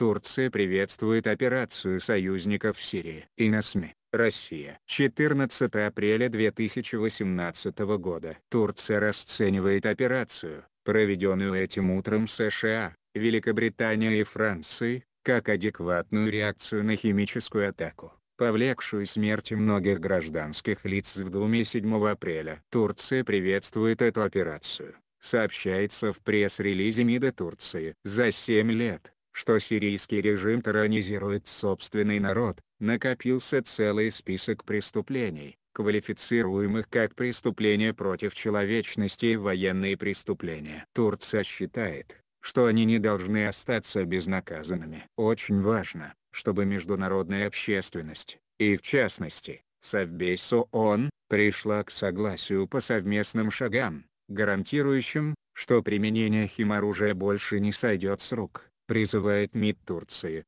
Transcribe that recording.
Турция приветствует операцию союзников в Сирии. И на СМИ. Россия. 14 апреля 2018 года. Турция расценивает операцию, проведенную этим утром США, Великобритания и Франции, как адекватную реакцию на химическую атаку, повлекшую смерти многих гражданских лиц в Думе 7 апреля. Турция приветствует эту операцию, сообщается в пресс-релизе МИДа Турции. За 7 лет, что сирийский режим тиранизирует собственный народ, накопился целый список преступлений, квалифицируемых как преступления против человечности и военные преступления. Турция считает, что они не должны остаться безнаказанными. Очень важно, чтобы международная общественность, и в частности, Совбез ООН, пришла к согласию по совместным шагам, гарантирующим, что применение химоружия больше не сойдет с рук призывает МИД Турции.